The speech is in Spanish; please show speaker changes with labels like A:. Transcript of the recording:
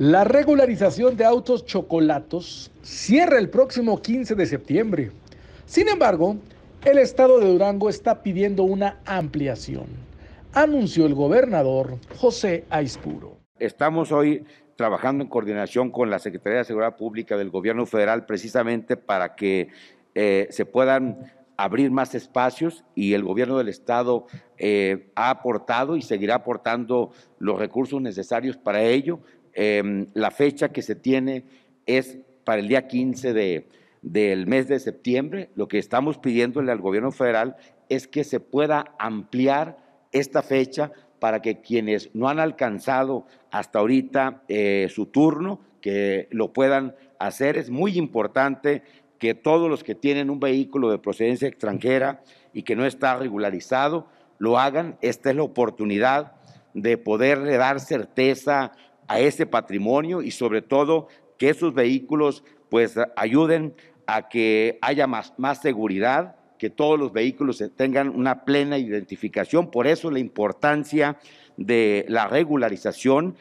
A: La regularización de autos chocolatos cierra el próximo 15 de septiembre. Sin embargo, el estado de Durango está pidiendo una ampliación, anunció el gobernador José Aispuro.
B: Estamos hoy trabajando en coordinación con la Secretaría de Seguridad Pública del Gobierno Federal precisamente para que eh, se puedan abrir más espacios y el gobierno del Estado eh, ha aportado y seguirá aportando los recursos necesarios para ello. Em, la fecha que se tiene es para el día 15 del mes de septiembre. Lo que estamos pidiéndole al gobierno federal es que se pueda ampliar esta fecha para que quienes no han alcanzado hasta ahorita eh, su turno, que lo puedan hacer. Es muy importante que todos los que tienen un vehículo de procedencia extranjera y que no está regularizado, lo hagan. Esta es la oportunidad de poderle dar certeza a ese patrimonio y sobre todo que esos vehículos pues ayuden a que haya más, más seguridad, que todos los vehículos tengan una plena identificación. Por eso la importancia de la regularización